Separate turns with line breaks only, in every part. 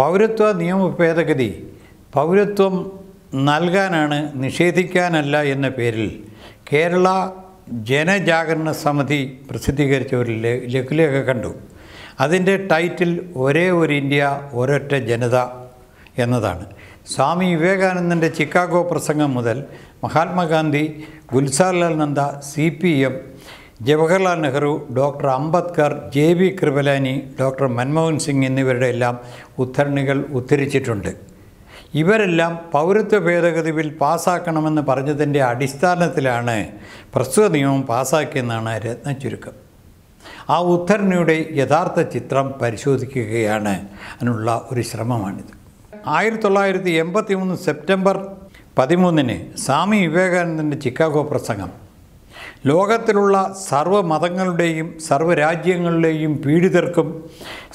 പൗരത്വ നിയമ ഭേദഗതി പൗരത്വം നൽകാനാണ് നിഷേധിക്കാനല്ല എന്ന പേരിൽ കേരള ജനജാഗരണ സമിതി പ്രസിദ്ധീകരിച്ച ഒരു ലഘുലേഖ കണ്ടു അതിൻ്റെ ടൈറ്റിൽ ഒരേ ഒരു ഇന്ത്യ ഒരൊറ്റ ജനത എന്നതാണ് സ്വാമി വിവേകാനന്ദൻ്റെ ചിക്കാഗോ പ്രസംഗം മുതൽ Mahatma Gandhi Gulzarilal Nanda C P M Jawaharlal Nehru doctor Ambedkar J V Kripalani doctor Manmohan Singh എന്നിവരുടെ എല്ലാം ഉദ്ധരണികൾ ഉദ്ധരിച്ചിട്ടുണ്ട് ഇവരെല്ലാം പൗരത്വ ഭേദഗതി ബിൽ പാസ്സാക്കണമെന്ന് പറഞ്ഞതിൻ്റെ അടിസ്ഥാനത്തിലാണ് പ്രസ്തുത നിയമം പാസ്സാക്കിയെന്നാണ് രത്ന ചുരുക്കം ആ ഉദ്ധരണിയുടെ യഥാർത്ഥ ചിത്രം പരിശോധിക്കുകയാണ് അതിനുള്ള ഒരു ശ്രമമാണിത് ആയിരത്തി തൊള്ളായിരത്തി എൺപത്തി മൂന്ന് സെപ്റ്റംബർ പതിമൂന്നിന് സ്വാമി വിവേകാനന്ദൻ്റെ ചിക്കാഗോ പ്രസംഗം ലോകത്തിലുള്ള സർവ്വ മതങ്ങളുടെയും സർവ്വരാജ്യങ്ങളുടെയും പീഡിതർക്കും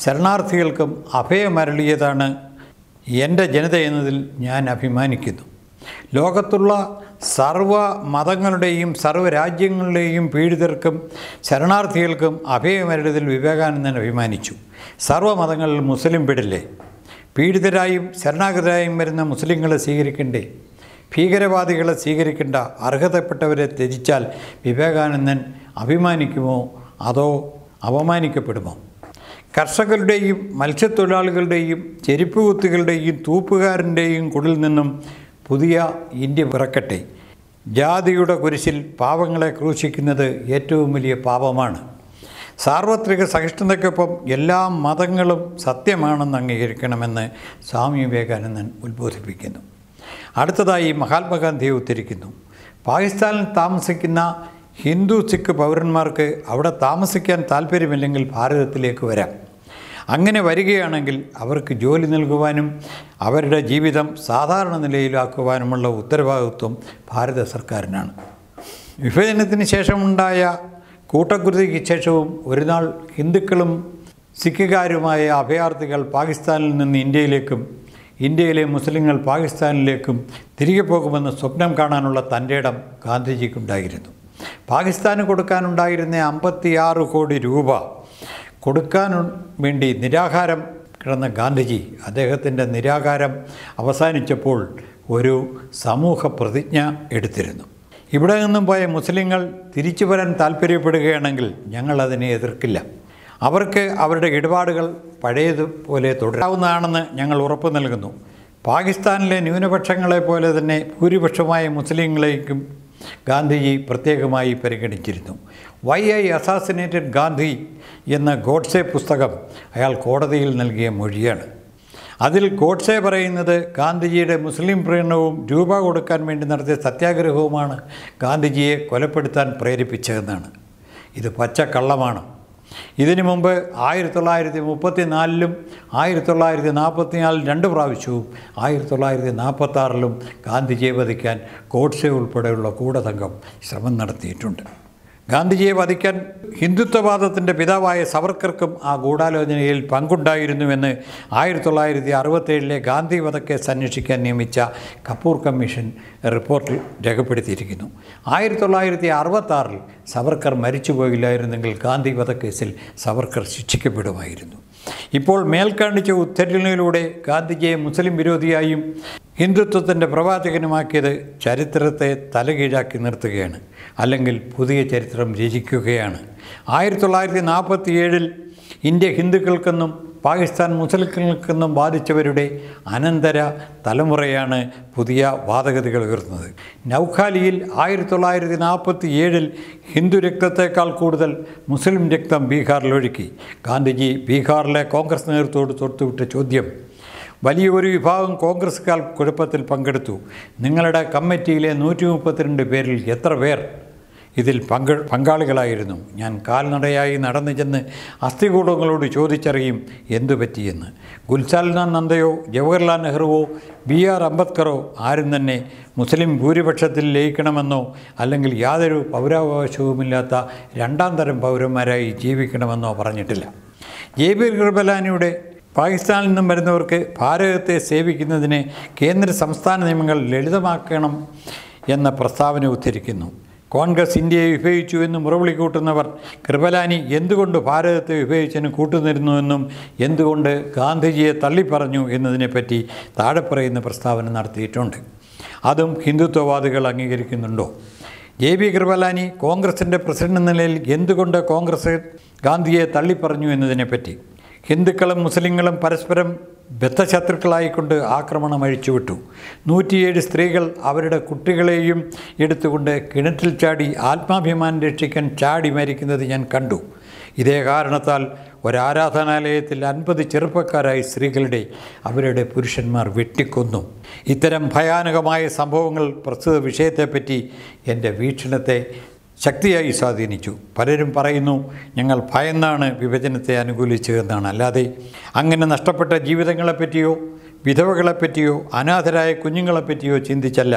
ശരണാർത്ഥികൾക്കും അഭയമരളിയതാണ് എൻ്റെ ജനതയെന്നതിൽ എന്നതിൽ ഞാൻ അഭിമാനിക്കുന്നു ലോകത്തുള്ള സർവ മതങ്ങളുടെയും സർവ്വരാജ്യങ്ങളുടെയും പീഡിതർക്കും ശരണാർത്ഥികൾക്കും അഭയമരളിയതിൽ വിവേകാനന്ദൻ അഭിമാനിച്ചു സർവ്വ മതങ്ങളിൽ മുസ്ലിം പെടില്ലേ പീഡിതരായും ശരണാഗതരായും വരുന്ന മുസ്ലിങ്ങളെ സ്വീകരിക്കണ്ടേ ഭീകരവാദികളെ സ്വീകരിക്കേണ്ട അർഹതപ്പെട്ടവരെ ത്യജിച്ചാൽ വിവേകാനന്ദൻ അഭിമാനിക്കുമോ അതോ അപമാനിക്കപ്പെടുമോ കർഷകരുടെയും മത്സ്യത്തൊഴിലാളികളുടെയും ചെരുപ്പ് കുത്തുകളുടെയും തൂപ്പുകാരൻ്റെയും കുടിൽ നിന്നും പുതിയ ഇന്ത്യ പിറക്കട്ടെ ജാതിയുടെ കുരിശിൽ പാവങ്ങളെ ക്രൂശിക്കുന്നത് ഏറ്റവും വലിയ പാപമാണ് സാർവത്രിക സഹിഷ്ണുതയ്ക്കൊപ്പം എല്ലാ മതങ്ങളും സത്യമാണെന്ന് അംഗീകരിക്കണമെന്ന് സ്വാമി വിവേകാനന്ദൻ ഉത്ബോധിപ്പിക്കുന്നു അടുത്തതായി മഹാത്മാഗാന്ധിയെ ഉദ്ധരിക്കുന്നു പാകിസ്ഥാനിൽ താമസിക്കുന്ന ഹിന്ദു സിഖ് പൗരന്മാർക്ക് അവിടെ താമസിക്കാൻ താല്പര്യമില്ലെങ്കിൽ ഭാരതത്തിലേക്ക് വരാം അങ്ങനെ വരികയാണെങ്കിൽ അവർക്ക് ജോലി നൽകുവാനും അവരുടെ ജീവിതം സാധാരണ നിലയിലാക്കുവാനുമുള്ള ഉത്തരവാദിത്വം ഭാരത സർക്കാരിനാണ് വിഭജനത്തിന് ശേഷമുണ്ടായ കൂട്ടക്കുരുതിക്ക് ശേഷവും ഒരുനാൾ ഹിന്ദുക്കളും സിഖുകാരുമായ അഭയാർത്ഥികൾ പാകിസ്ഥാനിൽ നിന്ന് ഇന്ത്യയിലേക്കും ഇന്ത്യയിലെ മുസ്ലിങ്ങൾ പാകിസ്ഥാനിലേക്കും തിരികെ പോകുമെന്ന് സ്വപ്നം കാണാനുള്ള തൻ്റെ ഇടം ഗാന്ധിജിക്കുണ്ടായിരുന്നു പാകിസ്ഥാന് കൊടുക്കാനുണ്ടായിരുന്ന അമ്പത്തിയാറ് കോടി രൂപ കൊടുക്കാൻ വേണ്ടി നിരാഹാരം കിടന്ന ഗാന്ധിജി അദ്ദേഹത്തിൻ്റെ നിരാകാരം അവസാനിച്ചപ്പോൾ ഒരു സമൂഹ പ്രതിജ്ഞ എടുത്തിരുന്നു ഇവിടെ നിന്നും പോയ മുസ്ലിങ്ങൾ തിരിച്ചു വരാൻ താല്പര്യപ്പെടുകയാണെങ്കിൽ ഞങ്ങളതിനെ എതിർക്കില്ല അവർക്ക് അവരുടെ ഇടപാടുകൾ പഴയതുപോലെ തുടരാവുന്നതാണെന്ന് ഞങ്ങൾ ഉറപ്പു നൽകുന്നു പാകിസ്ഥാനിലെ ന്യൂനപക്ഷങ്ങളെ പോലെ തന്നെ ഭൂരിപക്ഷമായ മുസ്ലിങ്ങളേക്കും ഗാന്ധിജി പ്രത്യേകമായി പരിഗണിച്ചിരുന്നു വൈ ഐ അസാസിനേറ്റഡ് ഗാന്ധി എന്ന ഗോഡ്സെ പുസ്തകം അയാൾ കോടതിയിൽ നൽകിയ മൊഴിയാണ് അതിൽ ഗോഡ്സെ പറയുന്നത് ഗാന്ധിജിയുടെ മുസ്ലിം പ്രീണനവും രൂപ കൊടുക്കാൻ വേണ്ടി നടത്തിയ സത്യാഗ്രഹവുമാണ് ഗാന്ധിജിയെ കൊലപ്പെടുത്താൻ പ്രേരിപ്പിച്ചതെന്നാണ് ഇത് പച്ച കള്ളമാണ് ഇതിനു മുമ്പ് ആയിരത്തി തൊള്ളായിരത്തി മുപ്പത്തി നാലിലും ആയിരത്തി തൊള്ളായിരത്തി നാൽപ്പത്തി നാലിൽ രണ്ട് പ്രാവശ്യവും ആയിരത്തി തൊള്ളായിരത്തി നാൽപ്പത്തി ഗാന്ധിജിയെ വധിക്കാൻ ഗോഡ്സെ ഉൾപ്പെടെയുള്ള കൂടതംഗം ശ്രമം നടത്തിയിട്ടുണ്ട് ഗാന്ധിജിയെ വധിക്കാൻ ഹിന്ദുത്വവാദത്തിൻ്റെ പിതാവായ സവർക്കർക്കും ആ ഗൂഢാലോചനയിൽ പങ്കുണ്ടായിരുന്നുവെന്ന് ആയിരത്തി തൊള്ളായിരത്തി അറുപത്തേഴിലെ ഗാന്ധി വധക്കേസ് അന്വേഷിക്കാൻ നിയമിച്ച കപൂർ കമ്മീഷൻ റിപ്പോർട്ടിൽ രേഖപ്പെടുത്തിയിരിക്കുന്നു ആയിരത്തി തൊള്ളായിരത്തി അറുപത്താറിൽ സവർക്കർ മരിച്ചു പോയില്ലായിരുന്നെങ്കിൽ ഗാന്ധി വധക്കേസിൽ സവർക്കർ ശിക്ഷിക്കപ്പെടുമായിരുന്നു ഇപ്പോൾ മേൽക്കാണിച്ച ഉദ്ധരണിയിലൂടെ ഗാന്ധിജിയെ മുസ്ലിം വിരോധിയായും ഹിന്ദുത്വത്തിൻ്റെ പ്രവാചകനുമാക്കിയത് ചരിത്രത്തെ തലകീഴാക്കി നിർത്തുകയാണ് അല്ലെങ്കിൽ പുതിയ ചരിത്രം രചിക്കുകയാണ് ആയിരത്തി തൊള്ളായിരത്തി നാൽപ്പത്തി ഏഴിൽ ഇന്ത്യ ഹിന്ദുക്കൾക്കെന്നും പാകിസ്ഥാൻ നിന്നും ബാധിച്ചവരുടെ അനന്തര തലമുറയാണ് പുതിയ വാദഗതികൾ ഉയർന്നത് നൗഖാലിയിൽ ആയിരത്തി തൊള്ളായിരത്തി നാൽപ്പത്തി ഏഴിൽ ഹിന്ദു രക്തത്തേക്കാൾ കൂടുതൽ മുസ്ലിം രക്തം ബീഹാറിൽ ഒഴുക്കി ഗാന്ധിജി ബീഹാറിലെ കോൺഗ്രസ് നേതൃത്വത്തോട് തൊടുത്തുവിട്ട ചോദ്യം വലിയൊരു വിഭാഗം കോൺഗ്രസ്സുകാർ കുഴപ്പത്തിൽ പങ്കെടുത്തു നിങ്ങളുടെ കമ്മിറ്റിയിലെ നൂറ്റി മുപ്പത്തിരണ്ട് പേരിൽ എത്ര പേർ ഇതിൽ പങ്ക പങ്കാളികളായിരുന്നു ഞാൻ കാൽനടയായി നടന്നു ചെന്ന് അസ്ഥികൂടങ്ങളോട് ചോദിച്ചറിയും എന്തു പറ്റിയെന്ന് ഗുൽസാൽനാഥ് നന്ദയോ ജവഹർലാൽ നെഹ്റുവോ ബി ആർ അംബേദ്കറോ ആരും തന്നെ മുസ്ലിം ഭൂരിപക്ഷത്തിൽ ലയിക്കണമെന്നോ അല്ലെങ്കിൽ യാതൊരു പൗരാവകാശവുമില്ലാത്ത രണ്ടാം തരം പൗരന്മാരായി ജീവിക്കണമെന്നോ പറഞ്ഞിട്ടില്ല ജെ ബി കൃപലാനിയുടെ പാകിസ്ഥാനിൽ നിന്നും വരുന്നവർക്ക് ഭാരതത്തെ സേവിക്കുന്നതിന് കേന്ദ്ര സംസ്ഥാന നിയമങ്ങൾ ലളിതമാക്കണം എന്ന പ്രസ്താവന ഉദ്ധരിക്കുന്നു കോൺഗ്രസ് ഇന്ത്യയെ വിഭജിച്ചുവെന്നും മുറവിളി കൂട്ടുന്നവർ കൃപലാനി എന്തുകൊണ്ട് ഭാരതത്തെ വിഭജിച്ചതിന് കൂട്ടുനിരുന്നുവെന്നും എന്തുകൊണ്ട് ഗാന്ധിജിയെ തള്ളിപ്പറഞ്ഞു എന്നതിനെപ്പറ്റി താഴെ പറയുന്ന പ്രസ്താവന നടത്തിയിട്ടുണ്ട് അതും ഹിന്ദുത്വവാദികൾ അംഗീകരിക്കുന്നുണ്ടോ ജെ ബി കൃപലാനി കോൺഗ്രസിൻ്റെ പ്രസിഡന്റ് നിലയിൽ എന്തുകൊണ്ട് കോൺഗ്രസ് ഗാന്ധിയെ തള്ളിപ്പറഞ്ഞു എന്നതിനെപ്പറ്റി ഹിന്ദുക്കളും മുസ്ലിങ്ങളും പരസ്പരം ബദ്ധശത്രുക്കളായിക്കൊണ്ട് ആക്രമണം അഴിച്ചുവിട്ടു നൂറ്റിയേഴ് സ്ത്രീകൾ അവരുടെ കുട്ടികളെയും എടുത്തുകൊണ്ട് കിണറ്റിൽ ചാടി ആത്മാഭിമാനം രക്ഷിക്കാൻ ചാടി മരിക്കുന്നത് ഞാൻ കണ്ടു ഇതേ കാരണത്താൽ ഒരാരാധനാലയത്തിൽ അൻപത് ചെറുപ്പക്കാരായ സ്ത്രീകളുടെ അവരുടെ പുരുഷന്മാർ വെട്ടിക്കൊന്നു ഇത്തരം ഭയാനകമായ സംഭവങ്ങൾ പ്രസ്തുത വിഷയത്തെപ്പറ്റി എൻ്റെ വീക്ഷണത്തെ ശക്തിയായി സ്വാധീനിച്ചു പലരും പറയുന്നു ഞങ്ങൾ ഭയന്നാണ് വിഭജനത്തെ എന്നാണ് അല്ലാതെ അങ്ങനെ നഷ്ടപ്പെട്ട ജീവിതങ്ങളെപ്പറ്റിയോ വിധവകളെപ്പറ്റിയോ അനാഥരായ കുഞ്ഞുങ്ങളെപ്പറ്റിയോ ചിന്തിച്ചല്ല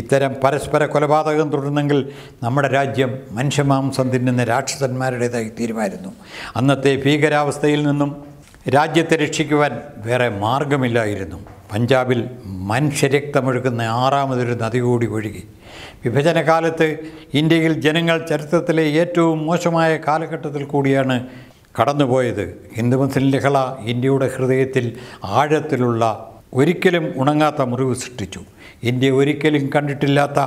ഇത്തരം പരസ്പര കൊലപാതകം തുടരുന്നെങ്കിൽ നമ്മുടെ രാജ്യം മനുഷ്യമാംസം തിന്നുന്ന രാക്ഷസന്മാരുടേതായി തീരുമായിരുന്നു അന്നത്തെ ഭീകരാവസ്ഥയിൽ നിന്നും രാജ്യത്തെ രക്ഷിക്കുവാൻ വേറെ മാർഗമില്ലായിരുന്നു പഞ്ചാബിൽ മനുഷ്യരക്തമൊഴുക്കുന്ന ആറാമതൊരു നദി കൂടി ഒഴുകി വിഭജനകാലത്ത് ഇന്ത്യയിൽ ജനങ്ങൾ ചരിത്രത്തിലെ ഏറ്റവും മോശമായ കാലഘട്ടത്തിൽ കൂടിയാണ് കടന്നുപോയത് ഹിന്ദു മുസ്ലിം ലഹള ഇന്ത്യയുടെ ഹൃദയത്തിൽ ആഴത്തിലുള്ള ഒരിക്കലും ഉണങ്ങാത്ത മുറിവ് സൃഷ്ടിച്ചു ഇന്ത്യ ഒരിക്കലും കണ്ടിട്ടില്ലാത്ത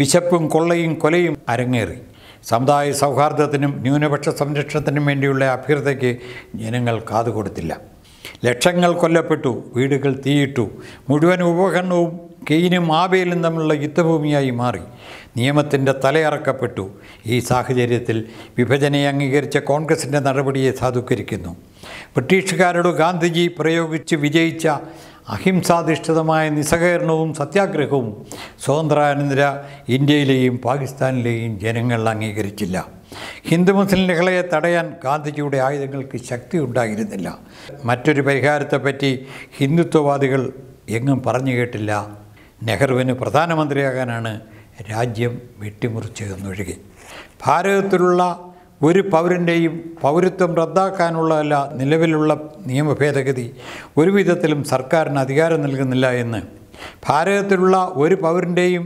വിശപ്പും കൊള്ളയും കൊലയും അരങ്ങേറി സമുദായ സൗഹാർദ്ദത്തിനും ന്യൂനപക്ഷ സംരക്ഷണത്തിനും വേണ്ടിയുള്ള അഭ്യർത്ഥയ്ക്ക് ജനങ്ങൾ കാതുകൊടുത്തില്ല ലക്ഷങ്ങൾ കൊല്ലപ്പെട്ടു വീടുകൾ തീയിട്ടു മുഴുവൻ ഉപകരണവും കെയിനും ആബേലും തമ്മിലുള്ള യുദ്ധഭൂമിയായി മാറി നിയമത്തിൻ്റെ തലയറക്കപ്പെട്ടു ഈ സാഹചര്യത്തിൽ വിഭജനയെ അംഗീകരിച്ച കോൺഗ്രസിൻ്റെ നടപടിയെ സാധൂകരിക്കുന്നു ബ്രിട്ടീഷുകാരോട് ഗാന്ധിജി പ്രയോഗിച്ച് വിജയിച്ച അഹിംസാധിഷ്ഠിതമായ നിസ്സഹകരണവും സത്യാഗ്രഹവും സ്വതന്ത്രാനന്തര ഇന്ത്യയിലെയും പാകിസ്ഥാനിലെയും ജനങ്ങൾ അംഗീകരിച്ചില്ല ഹിന്ദു മുസ്ലിം ലഹളയെ തടയാൻ ഗാന്ധിജിയുടെ ആയുധങ്ങൾക്ക് ശക്തി ഉണ്ടായിരുന്നില്ല മറ്റൊരു പരിഹാരത്തെപ്പറ്റി ഹിന്ദുത്വവാദികൾ എങ്ങും പറഞ്ഞു കേട്ടില്ല നെഹ്റുവിന് പ്രധാനമന്ത്രിയാകാനാണ് രാജ്യം വെട്ടിമുറിച്ചതെന്നൊഴുകി ഭാരതത്തിലുള്ള ഒരു പൗരൻ്റെയും പൗരത്വം റദ്ദാക്കാനുള്ളതല്ല നിലവിലുള്ള നിയമ ഭേദഗതി ഒരു വിധത്തിലും സർക്കാരിന് അധികാരം നൽകുന്നില്ല എന്ന് ഭാരതത്തിലുള്ള ഒരു പൗരൻ്റെയും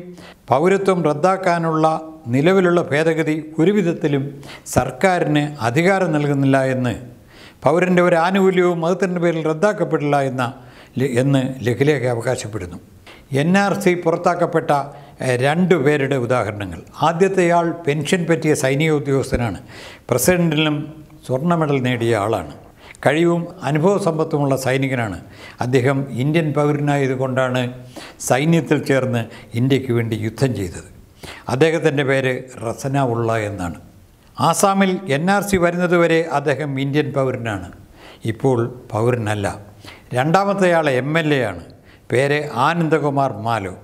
പൗരത്വം റദ്ദാക്കാനുള്ള നിലവിലുള്ള ഭേദഗതി ഒരുവിധത്തിലും സർക്കാരിന് അധികാരം നൽകുന്നില്ല എന്ന് പൗരൻ്റെ ഒരു ആനുകൂല്യവും മതത്തിൻ്റെ പേരിൽ റദ്ദാക്കപ്പെടില്ല എന്ന എന്ന് ലഘുലേഖ അവകാശപ്പെടുന്നു എൻ ആർ സി പുറത്താക്കപ്പെട്ട രണ്ടു പേരുടെ ഉദാഹരണങ്ങൾ ആദ്യത്തെയാൾ പെൻഷൻ പറ്റിയ സൈനിക ഉദ്യോഗസ്ഥനാണ് പ്രസിഡൻറ്റിനും സ്വർണ്ണ മെഡൽ നേടിയ ആളാണ് കഴിവും അനുഭവ സമ്പത്തുമുള്ള സൈനികനാണ് അദ്ദേഹം ഇന്ത്യൻ പൗരനായതുകൊണ്ടാണ് സൈന്യത്തിൽ ചേർന്ന് ഇന്ത്യക്ക് വേണ്ടി യുദ്ധം ചെയ്തത് അദ്ദേഹത്തിൻ്റെ പേര് റസന ഉള്ള എന്നാണ് ആസാമിൽ എൻ ആർ സി വരുന്നതുവരെ അദ്ദേഹം ഇന്ത്യൻ പൗരനാണ് ഇപ്പോൾ പൗരനല്ല രണ്ടാമത്തെയാൾ എം എൽ എ ആണ് പേര് ആനന്ദകുമാർ മാലോ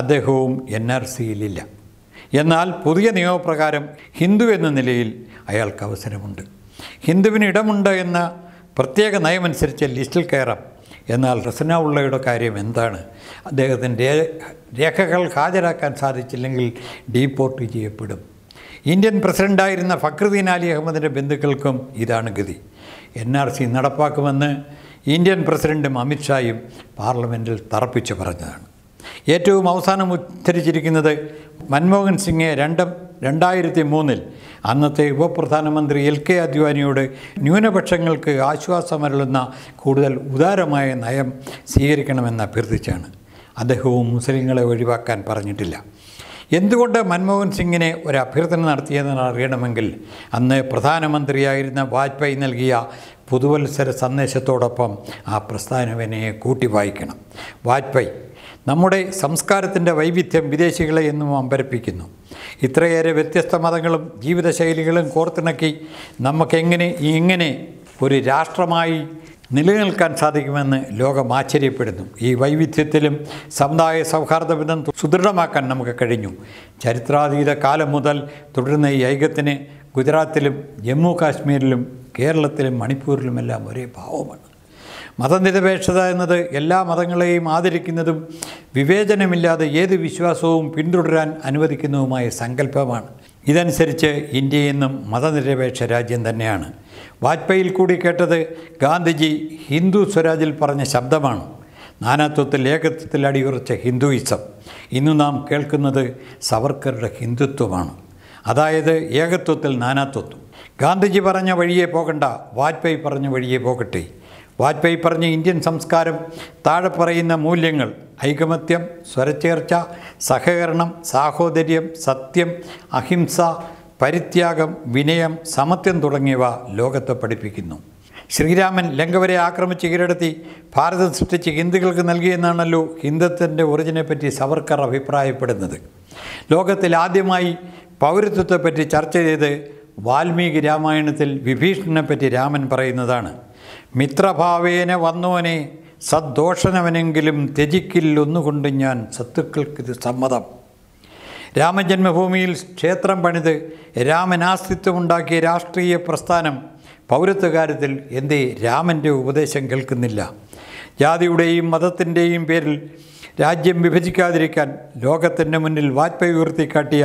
അദ്ദേഹവും എൻ ആർ സിയിലില്ല എന്നാൽ പുതിയ നിയമപ്രകാരം ഹിന്ദു എന്ന നിലയിൽ അയാൾക്ക് അവസരമുണ്ട് ഹിന്ദുവിന് ഇടമുണ്ട് എന്ന പ്രത്യേക നയമനുസരിച്ച് ലിസ്റ്റിൽ കയറാം എന്നാൽ റസന ഉള്ളയുടെ കാര്യം എന്താണ് അദ്ദേഹത്തിൻ്റെ രേഖകൾ ഹാജരാക്കാൻ സാധിച്ചില്ലെങ്കിൽ ഡീപ്പോർട്ട് ചെയ്യപ്പെടും ഇന്ത്യൻ പ്രസിഡൻ്റായിരുന്ന ഫക്രുദ്ദീൻ അലി അഹമ്മദിൻ്റെ ബന്ധുക്കൾക്കും ഇതാണ് ഗതി എൻ ആർ സി നടപ്പാക്കുമെന്ന് ഇന്ത്യൻ പ്രസിഡൻറ്റും അമിത്ഷായും പാർലമെൻറ്റിൽ തറപ്പിച്ചു പറഞ്ഞതാണ് ഏറ്റവും അവസാനം ഉദ്ധരിച്ചിരിക്കുന്നത് മൻമോഹൻ സിംഗെ രണ്ടും രണ്ടായിരത്തി മൂന്നിൽ അന്നത്തെ ഉപപ്രധാനമന്ത്രി എൽ കെ അദ്വാനിയോട് ന്യൂനപക്ഷങ്ങൾക്ക് ആശ്വാസമരളുന്ന കൂടുതൽ ഉദാരമായ നയം സ്വീകരിക്കണമെന്ന് അഭ്യർത്ഥിച്ചാണ് അദ്ദേഹവും മുസ്ലിങ്ങളെ ഒഴിവാക്കാൻ പറഞ്ഞിട്ടില്ല എന്തുകൊണ്ട് മൻമോഹൻ സിംഗിനെ ഒരു അഭ്യർത്ഥന നടത്തിയെന്ന് അറിയണമെങ്കിൽ അന്ന് പ്രധാനമന്ത്രിയായിരുന്ന വാജ്പേയി നൽകിയ പുതുവത്സര സന്ദേശത്തോടൊപ്പം ആ പ്രസ്ഥാനവിനെ കൂട്ടി വായിക്കണം വാജ്പേയി നമ്മുടെ സംസ്കാരത്തിൻ്റെ വൈവിധ്യം വിദേശികളെ എന്നും അമ്പരപ്പിക്കുന്നു ഇത്രയേറെ വ്യത്യസ്ത മതങ്ങളും ജീവിതശൈലികളും കോർത്തിണക്കി നമുക്കെങ്ങനെ ഇങ്ങനെ ഒരു രാഷ്ട്രമായി നിലനിൽക്കാൻ സാധിക്കുമെന്ന് ലോകം ആശ്ചര്യപ്പെടുന്നു ഈ വൈവിധ്യത്തിലും സമുദായ സൗഹാർദ്ദ ബന്ധം സുദൃഢമാക്കാൻ നമുക്ക് കഴിഞ്ഞു ചരിത്രാതീത കാലം മുതൽ തുടരുന്ന ഈ ഐക്യത്തിന് ഗുജറാത്തിലും ജമ്മു കാശ്മീരിലും കേരളത്തിലും മണിപ്പൂരിലുമെല്ലാം ഒരേ ഭാവമാണ് മതനിരപേക്ഷത എന്നത് എല്ലാ മതങ്ങളെയും ആദരിക്കുന്നതും വിവേചനമില്ലാതെ ഏത് വിശ്വാസവും പിന്തുടരാൻ അനുവദിക്കുന്നതുമായ സങ്കല്പമാണ് ഇതനുസരിച്ച് ഇന്ത്യ എന്നും മതനിരപേക്ഷ രാജ്യം തന്നെയാണ് വാജ്പേയിൽ കൂടി കേട്ടത് ഗാന്ധിജി ഹിന്ദു സ്വരാജിൽ പറഞ്ഞ ശബ്ദമാണ് നാനാത്വത്തിൽ ഏകത്വത്തിൽ അടിയുറച്ച ഹിന്ദുയിസം ഇന്ന് നാം കേൾക്കുന്നത് സവർക്കറുടെ ഹിന്ദുത്വമാണ് അതായത് ഏകത്വത്തിൽ നാനാത്വത്വം ഗാന്ധിജി പറഞ്ഞ വഴിയെ പോകണ്ട വാജ്പേയി പറഞ്ഞ വഴിയെ പോകട്ടെ വാജ്പേയി പറഞ്ഞ ഇന്ത്യൻ സംസ്കാരം താഴെ പറയുന്ന മൂല്യങ്ങൾ ഐകമത്യം സ്വരച്ചേർച്ച സഹകരണം സാഹോദര്യം സത്യം അഹിംസ പരിത്യാഗം വിനയം സമത്വം തുടങ്ങിയവ ലോകത്തെ പഠിപ്പിക്കുന്നു ശ്രീരാമൻ ലങ്കവരെ ആക്രമിച്ച് കീഴടത്തി ഭാരതം സൃഷ്ടിച്ച് ഹിന്ദുക്കൾക്ക് നൽകിയെന്നാണല്ലോ ഹിന്ദുത്വൻ്റെ ഒറിജിനെ പറ്റി സവർക്കർ അഭിപ്രായപ്പെടുന്നത് ലോകത്തിൽ ആദ്യമായി പൗരത്വത്തെപ്പറ്റി ചർച്ച ചെയ്ത് വാൽമീകി രാമായണത്തിൽ വിഭീഷണനെപ്പറ്റി രാമൻ പറയുന്നതാണ് മിത്രഭാവേന വന്നോനെ സദ്ദോഷനവനെങ്കിലും ത്യജിക്കില്ലൊന്നുകൊണ്ട് ഞാൻ സത്തുക്കൾക്കിത് സമ്മതം രാമജന്മഭൂമിയിൽ ക്ഷേത്രം പണിത് രാമനാസ്തിത്വമുണ്ടാക്കിയ രാഷ്ട്രീയ പ്രസ്ഥാനം പൗരത്വകാര്യത്തിൽ എന്തേ രാമൻ്റെ ഉപദേശം കേൾക്കുന്നില്ല ജാതിയുടെയും മതത്തിൻ്റെയും പേരിൽ രാജ്യം വിഭജിക്കാതിരിക്കാൻ ലോകത്തിൻ്റെ മുന്നിൽ വാജ്പേയി ഉയർത്തിക്കാട്ടിയ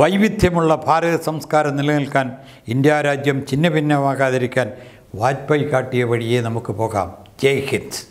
വൈവിധ്യമുള്ള ഭാരത സംസ്കാരം നിലനിൽക്കാൻ ഇന്ത്യ രാജ്യം ഛിന്നഭിന്നമാകാതിരിക്കാൻ വാജ്പേയി കാട്ടിയ വഴിയേ നമുക്ക് പോകാം ജയ് ഹിന്ദ്